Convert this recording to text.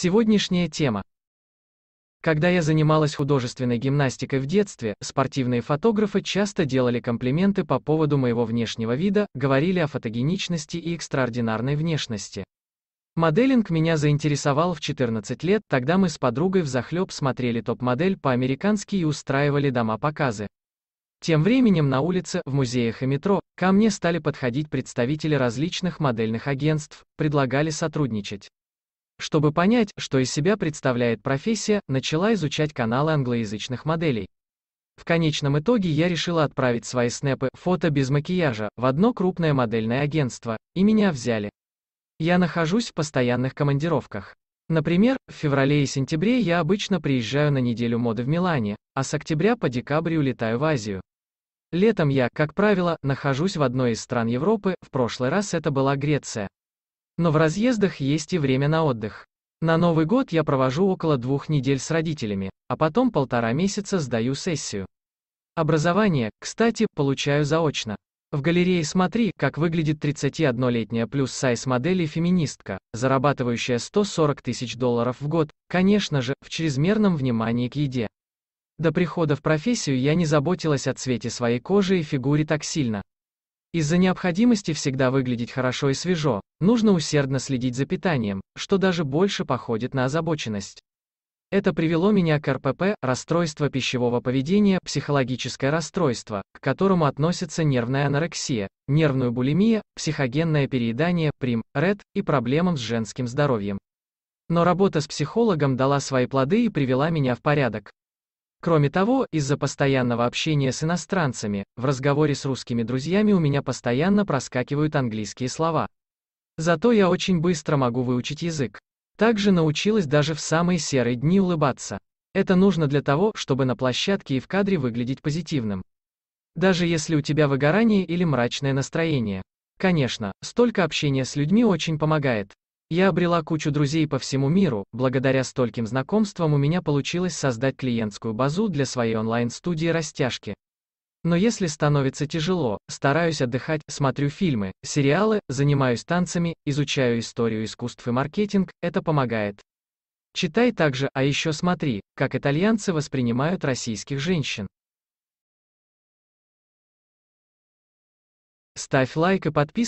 Сегодняшняя тема. Когда я занималась художественной гимнастикой в детстве, спортивные фотографы часто делали комплименты по поводу моего внешнего вида, говорили о фотогеничности и экстраординарной внешности. Моделинг меня заинтересовал в 14 лет, тогда мы с подругой взахлеб смотрели топ-модель по-американски и устраивали дома-показы. Тем временем на улице, в музеях и метро, ко мне стали подходить представители различных модельных агентств, предлагали сотрудничать. Чтобы понять, что из себя представляет профессия, начала изучать каналы англоязычных моделей. В конечном итоге я решила отправить свои снэпы, фото без макияжа, в одно крупное модельное агентство, и меня взяли. Я нахожусь в постоянных командировках. Например, в феврале и сентябре я обычно приезжаю на неделю моды в Милане, а с октября по декабрь улетаю в Азию. Летом я, как правило, нахожусь в одной из стран Европы, в прошлый раз это была Греция. Но в разъездах есть и время на отдых. На Новый год я провожу около двух недель с родителями, а потом полтора месяца сдаю сессию. Образование, кстати, получаю заочно. В галерее «Смотри», как выглядит 31-летняя плюс-сайз модели феминистка, зарабатывающая 140 тысяч долларов в год, конечно же, в чрезмерном внимании к еде. До прихода в профессию я не заботилась о цвете своей кожи и фигуре так сильно. Из-за необходимости всегда выглядеть хорошо и свежо, нужно усердно следить за питанием, что даже больше походит на озабоченность. Это привело меня к РПП, расстройство пищевого поведения, психологическое расстройство, к которому относятся нервная анорексия, нервную булимия, психогенное переедание, прим, ред и проблемам с женским здоровьем. Но работа с психологом дала свои плоды и привела меня в порядок. Кроме того, из-за постоянного общения с иностранцами, в разговоре с русскими друзьями у меня постоянно проскакивают английские слова. Зато я очень быстро могу выучить язык. Также научилась даже в самые серые дни улыбаться. Это нужно для того, чтобы на площадке и в кадре выглядеть позитивным. Даже если у тебя выгорание или мрачное настроение. Конечно, столько общения с людьми очень помогает. Я обрела кучу друзей по всему миру, благодаря стольким знакомствам у меня получилось создать клиентскую базу для своей онлайн-студии растяжки. Но если становится тяжело, стараюсь отдыхать, смотрю фильмы, сериалы, занимаюсь танцами, изучаю историю искусств и маркетинг, это помогает. Читай также, а еще смотри, как итальянцы воспринимают российских женщин. Ставь лайк и подписывайся.